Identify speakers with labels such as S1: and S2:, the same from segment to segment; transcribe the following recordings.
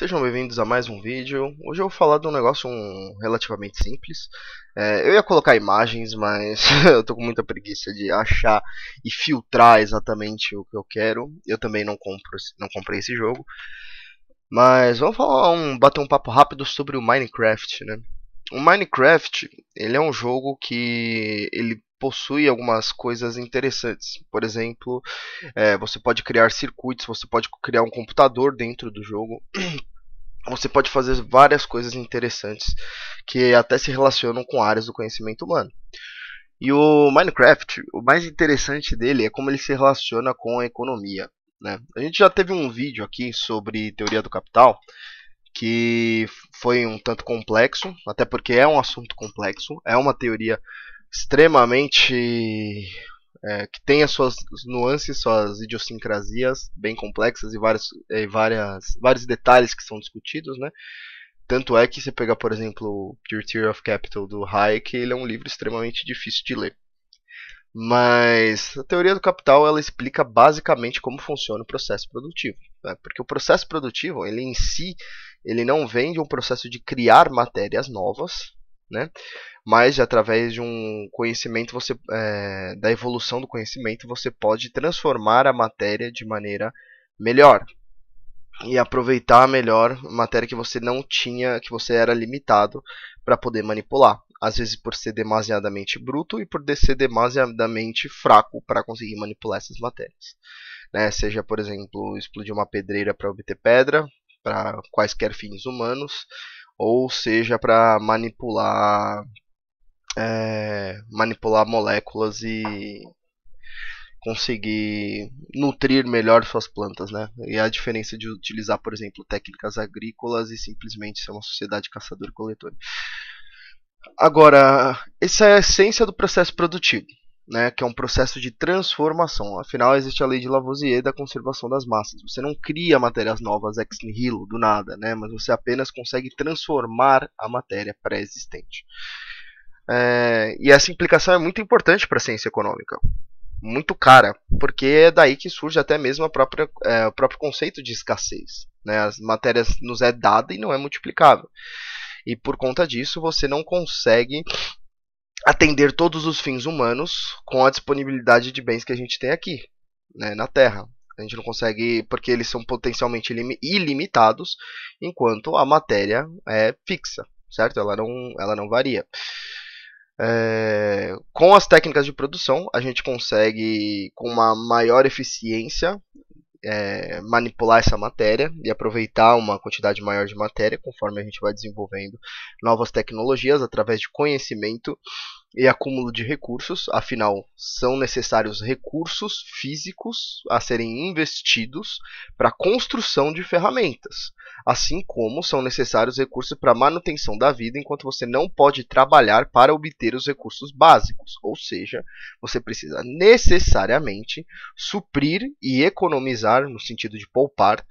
S1: sejam bem-vindos a mais um vídeo. Hoje eu vou falar de um negócio um, relativamente simples. É, eu ia colocar imagens, mas eu tô com muita preguiça de achar e filtrar exatamente o que eu quero. Eu também não, compro, não comprei esse jogo. Mas vamos falar um, bater um papo rápido sobre o Minecraft, né? O Minecraft, ele é um jogo que ele possui algumas coisas interessantes. Por exemplo, é, você pode criar circuitos, você pode criar um computador dentro do jogo. Você pode fazer várias coisas interessantes que até se relacionam com áreas do conhecimento humano. E o Minecraft, o mais interessante dele é como ele se relaciona com a economia. Né? A gente já teve um vídeo aqui sobre teoria do capital que foi um tanto complexo, até porque é um assunto complexo, é uma teoria extremamente é, que tem as suas nuances, suas idiosincrasias bem complexas e vários, e várias, vários detalhes que são discutidos, né? Tanto é que se pegar, por exemplo, Pure Theory of Capital do Hayek, ele é um livro extremamente difícil de ler. Mas a teoria do capital ela explica basicamente como funciona o processo produtivo, né? porque o processo produtivo ele em si ele não vem de um processo de criar matérias novas, né? Mas através de um conhecimento, você é, da evolução do conhecimento, você pode transformar a matéria de maneira melhor e aproveitar melhor matéria que você não tinha, que você era limitado para poder manipular. Às vezes por ser demasiadamente bruto e por ser demasiadamente fraco para conseguir manipular essas matérias. Né? Seja, por exemplo, explodir uma pedreira para obter pedra, para quaisquer fins humanos, ou seja para manipular é, manipular moléculas e conseguir nutrir melhor suas plantas, né? E a diferença de utilizar, por exemplo, técnicas agrícolas e simplesmente ser uma sociedade caçador-coletor. Agora, essa é a essência do processo produtivo né, que é um processo de transformação. Afinal, existe a lei de Lavoisier da conservação das massas. Você não cria matérias novas ex nihilo do nada, né, mas você apenas consegue transformar a matéria pré-existente. É, e essa implicação é muito importante para a ciência econômica, muito cara, porque é daí que surge até mesmo a própria, é, o próprio conceito de escassez. Né? As matérias nos é dada e não é multiplicável. E por conta disso você não consegue atender todos os fins humanos com a disponibilidade de bens que a gente tem aqui, né, na Terra. A gente não consegue, porque eles são potencialmente ilimitados, enquanto a matéria é fixa, certo? Ela não, ela não varia. É, com as técnicas de produção, a gente consegue, com uma maior eficiência, é, manipular essa matéria e aproveitar uma quantidade maior de matéria conforme a gente vai desenvolvendo novas tecnologias através de conhecimento e acúmulo de recursos, afinal, são necessários recursos físicos a serem investidos para a construção de ferramentas, assim como são necessários recursos para a manutenção da vida, enquanto você não pode trabalhar para obter os recursos básicos, ou seja, você precisa necessariamente suprir e economizar, no sentido de poupar,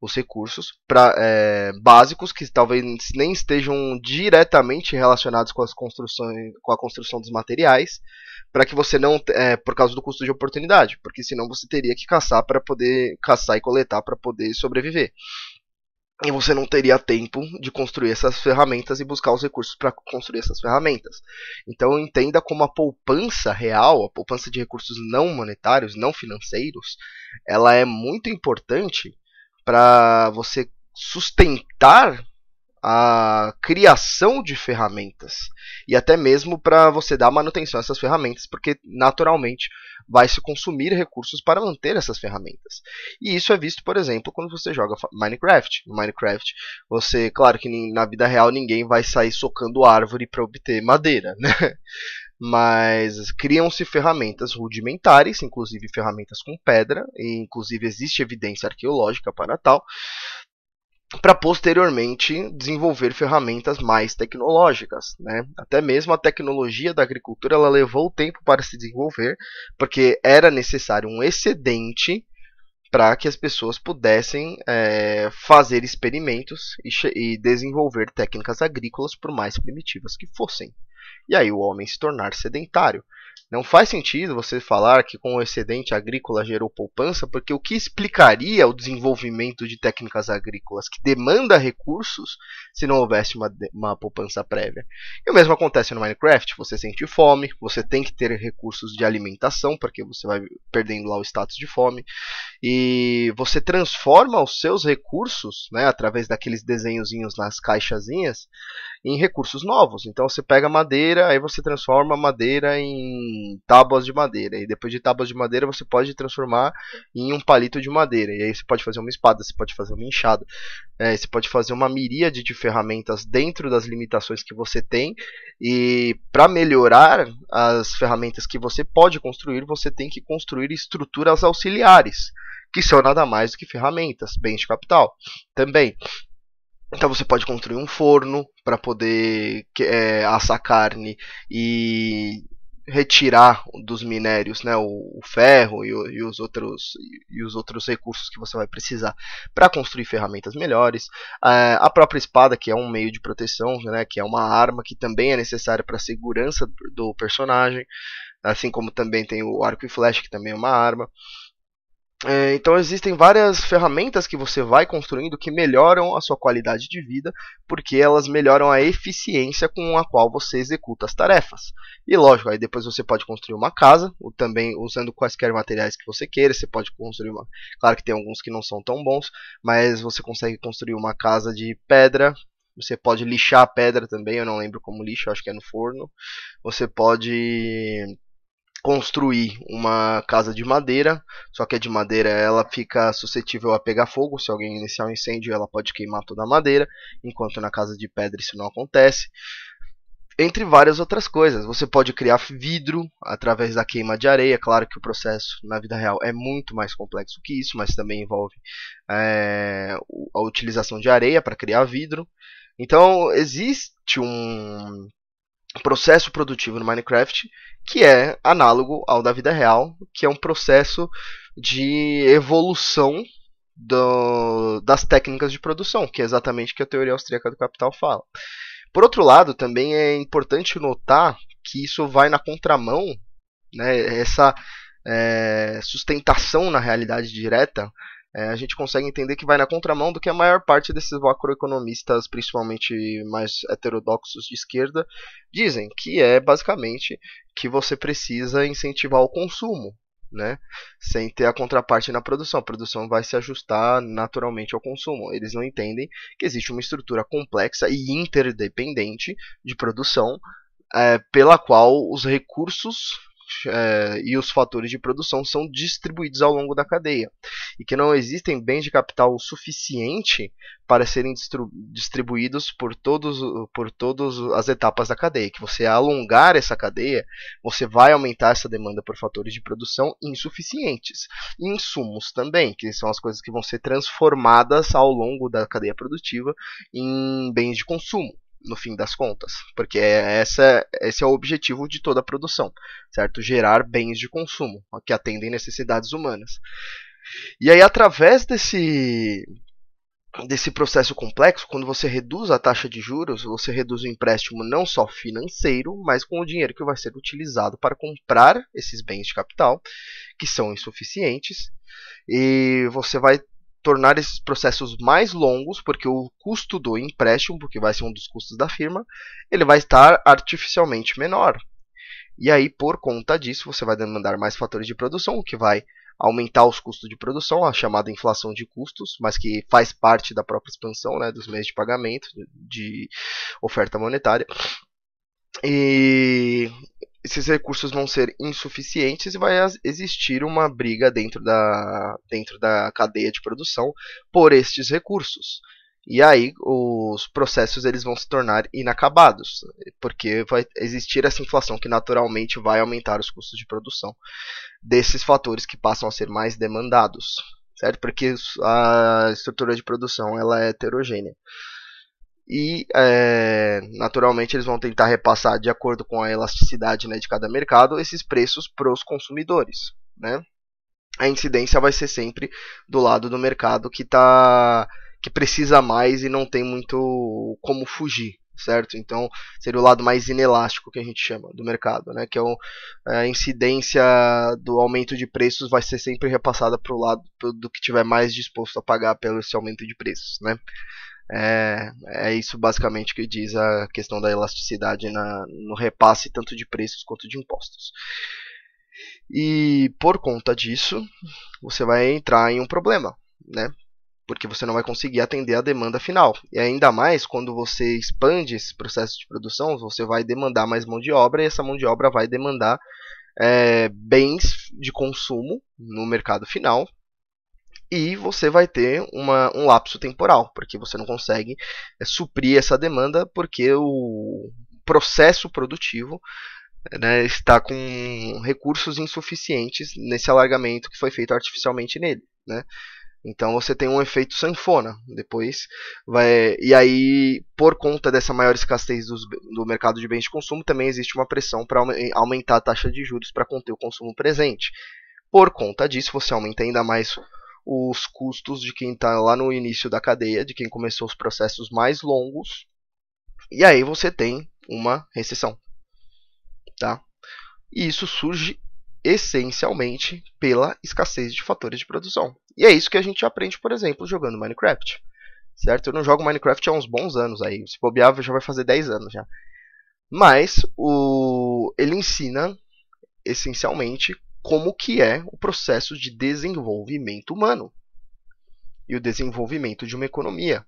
S1: os recursos pra, é, básicos que talvez nem estejam diretamente relacionados com as construções, com a construção dos materiais, para que você não, é, por causa do custo de oportunidade, porque senão você teria que caçar para poder caçar e coletar para poder sobreviver. E você não teria tempo de construir essas ferramentas e buscar os recursos para construir essas ferramentas. Então entenda como a poupança real, a poupança de recursos não monetários, não financeiros, ela é muito importante para você sustentar a criação de ferramentas e até mesmo para você dar manutenção a essas ferramentas, porque naturalmente vai se consumir recursos para manter essas ferramentas. E isso é visto, por exemplo, quando você joga Minecraft. No Minecraft, você, claro que na vida real ninguém vai sair socando árvore para obter madeira, né? mas criam-se ferramentas rudimentares, inclusive ferramentas com pedra, e inclusive existe evidência arqueológica para tal, para posteriormente desenvolver ferramentas mais tecnológicas, né? Até mesmo a tecnologia da agricultura ela levou tempo para se desenvolver, porque era necessário um excedente para que as pessoas pudessem é, fazer experimentos e, e desenvolver técnicas agrícolas por mais primitivas que fossem e aí o homem se tornar sedentário. Não faz sentido você falar que com o excedente agrícola gerou poupança, porque o que explicaria o desenvolvimento de técnicas agrícolas que demanda recursos se não houvesse uma, uma poupança prévia? E o mesmo acontece no Minecraft: você sente fome, você tem que ter recursos de alimentação, porque você vai perdendo lá o status de fome, e você transforma os seus recursos né, através daqueles desenhozinhos nas caixazinhas em recursos novos. Então você pega madeira, aí você transforma madeira em tábuas de madeira. E depois de tábuas de madeira você pode transformar em um palito de madeira. E aí você pode fazer uma espada, você pode fazer uma enxada. É, você pode fazer uma miríade de ferramentas dentro das limitações que você tem. E para melhorar as ferramentas que você pode construir, você tem que construir estruturas auxiliares que são nada mais do que ferramentas, bens de capital também. Então você pode construir um forno para poder é, assar carne e retirar dos minérios né, o, o ferro e, o, e, os outros, e os outros recursos que você vai precisar para construir ferramentas melhores. É, a própria espada, que é um meio de proteção, né, que é uma arma que também é necessária para a segurança do personagem, assim como também tem o arco e flecha, que também é uma arma. É, então existem várias ferramentas que você vai construindo que melhoram a sua qualidade de vida, porque elas melhoram a eficiência com a qual você executa as tarefas. E lógico, aí depois você pode construir uma casa, ou também usando quaisquer materiais que você queira, você pode construir uma. Claro que tem alguns que não são tão bons, mas você consegue construir uma casa de pedra, você pode lixar a pedra também, eu não lembro como lixo, acho que é no forno. Você pode construir uma casa de madeira, só que a de madeira ela fica suscetível a pegar fogo, se alguém iniciar um incêndio ela pode queimar toda a madeira, enquanto na casa de pedra isso não acontece. Entre várias outras coisas, você pode criar vidro através da queima de areia. Claro que o processo na vida real é muito mais complexo que isso, mas também envolve é, a utilização de areia para criar vidro. Então existe um processo produtivo no Minecraft que é análogo ao da vida real, que é um processo de evolução do, das técnicas de produção, que é exatamente o que a teoria austríaca do capital fala. Por outro lado, também é importante notar que isso vai na contramão, né, essa é, sustentação na realidade direta é, a gente consegue entender que vai na contramão do que a maior parte desses macroeconomistas, principalmente mais heterodoxos de esquerda, dizem, que é basicamente que você precisa incentivar o consumo, né? Sem ter a contraparte na produção. A produção vai se ajustar naturalmente ao consumo. Eles não entendem que existe uma estrutura complexa e interdependente de produção é, pela qual os recursos é, e os fatores de produção são distribuídos ao longo da cadeia, e que não existem bens de capital suficiente para serem distribuídos por todos por todas as etapas da cadeia. Que você alongar essa cadeia, você vai aumentar essa demanda por fatores de produção insuficientes. E insumos também, que são as coisas que vão ser transformadas ao longo da cadeia produtiva em bens de consumo no fim das contas, porque essa, esse é o objetivo de toda a produção, certo? Gerar bens de consumo que atendem necessidades humanas. E aí, através desse, desse processo complexo, quando você reduz a taxa de juros, você reduz o empréstimo não só financeiro, mas com o dinheiro que vai ser utilizado para comprar esses bens de capital, que são insuficientes, e você vai tornar esses processos mais longos, porque o custo do empréstimo, porque vai ser um dos custos da firma, ele vai estar artificialmente menor. E aí, por conta disso, você vai demandar mais fatores de produção, o que vai aumentar os custos de produção, a chamada inflação de custos, mas que faz parte da própria expansão né, dos meios de pagamento, de oferta monetária. E esses recursos vão ser insuficientes e vai existir uma briga dentro da, dentro da cadeia de produção por estes recursos. E aí os processos eles vão se tornar inacabados, porque vai existir essa inflação que naturalmente vai aumentar os custos de produção desses fatores que passam a ser mais demandados, certo? Porque a estrutura de produção ela é heterogênea e é, naturalmente eles vão tentar repassar de acordo com a elasticidade né, de cada mercado esses preços para os consumidores. Né? A incidência vai ser sempre do lado do mercado que tá que precisa mais e não tem muito como fugir, certo? Então seria o lado mais inelástico que a gente chama do mercado, né? Que é o, é, a incidência do aumento de preços vai ser sempre repassada para o lado do que tiver mais disposto a pagar pelo esse aumento de preços, né? É, é isso basicamente que diz a questão da elasticidade na, no repasse tanto de preços quanto de impostos. E por conta disso, você vai entrar em um problema, né? Porque você não vai conseguir atender a demanda final. E ainda mais quando você expande esse processo de produção, você vai demandar mais mão de obra e essa mão de obra vai demandar é, bens de consumo no mercado final e você vai ter uma, um lapso temporal, porque você não consegue é, suprir essa demanda porque o processo produtivo né, está com recursos insuficientes nesse alargamento que foi feito artificialmente nele. Né? Então você tem um efeito sanfona. Depois vai. E aí, por conta dessa maior escassez dos, do mercado de bens de consumo, também existe uma pressão para aumentar a taxa de juros para conter o consumo presente. Por conta disso, você aumenta ainda mais os custos de quem está lá no início da cadeia, de quem começou os processos mais longos, e aí você tem uma recessão. Tá? E isso surge essencialmente pela escassez de fatores de produção. E é isso que a gente aprende, por exemplo, jogando Minecraft. Certo? Eu não jogo Minecraft há uns bons anos aí. Se bobear, já vai fazer 10 anos já. Mas o ele ensina essencialmente como que é o processo de desenvolvimento humano e o desenvolvimento de uma economia.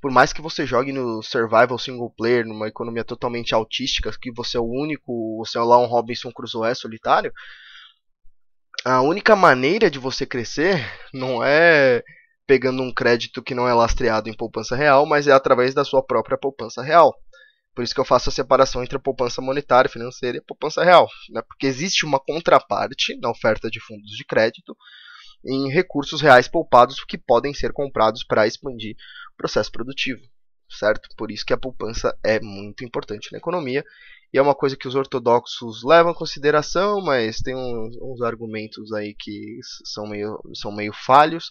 S1: Por mais que você jogue no survival single player, numa economia totalmente autística, que você é o único, você é lá um Robinson Crusoe solitário, a única maneira de você crescer não é pegando um crédito que não é lastreado em poupança real, mas é através da sua própria poupança real. Por isso que eu faço a separação entre a poupança monetária financeira e a poupança real, né? porque existe uma contraparte na oferta de fundos de crédito em recursos reais poupados que podem ser comprados para expandir o processo produtivo, certo? Por isso que a poupança é muito importante na economia e é uma coisa que os ortodoxos levam em consideração, mas tem uns, uns argumentos aí que são meio, são meio falhos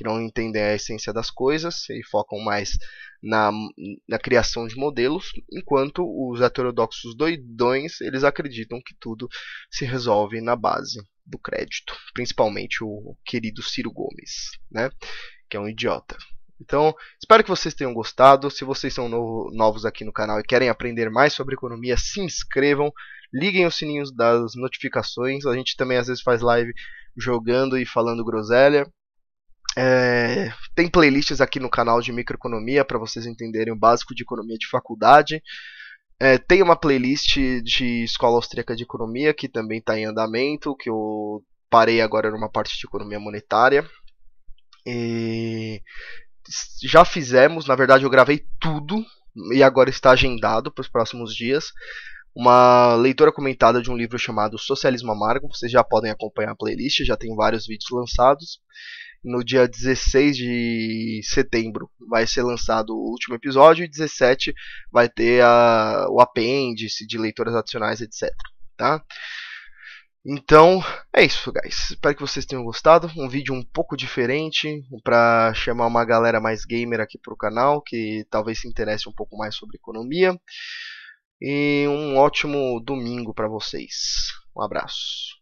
S1: que não entendem a essência das coisas e focam mais na, na criação de modelos, enquanto os heterodoxos doidões eles acreditam que tudo se resolve na base do crédito, principalmente o querido Ciro Gomes, né? que é um idiota. Então, espero que vocês tenham gostado. Se vocês são novo, novos aqui no canal e querem aprender mais sobre economia, se inscrevam, liguem os sininhos das notificações. A gente também às vezes faz live jogando e falando groselha. É, tem playlists aqui no canal de microeconomia para vocês entenderem o básico de economia de faculdade. É, tem uma playlist de Escola Austríaca de Economia que também está em andamento, que eu parei agora numa parte de economia monetária. E já fizemos, na verdade eu gravei tudo e agora está agendado para os próximos dias. Uma leitura comentada de um livro chamado Socialismo Amargo, vocês já podem acompanhar a playlist, já tem vários vídeos lançados no dia 16 de setembro vai ser lançado o último episódio e 17 vai ter a, o apêndice de leituras adicionais, etc. Tá? Então é isso, guys. Espero que vocês tenham gostado. Um vídeo um pouco diferente para chamar uma galera mais gamer aqui para o canal que talvez se interesse um pouco mais sobre economia. E um ótimo domingo para vocês. Um abraço.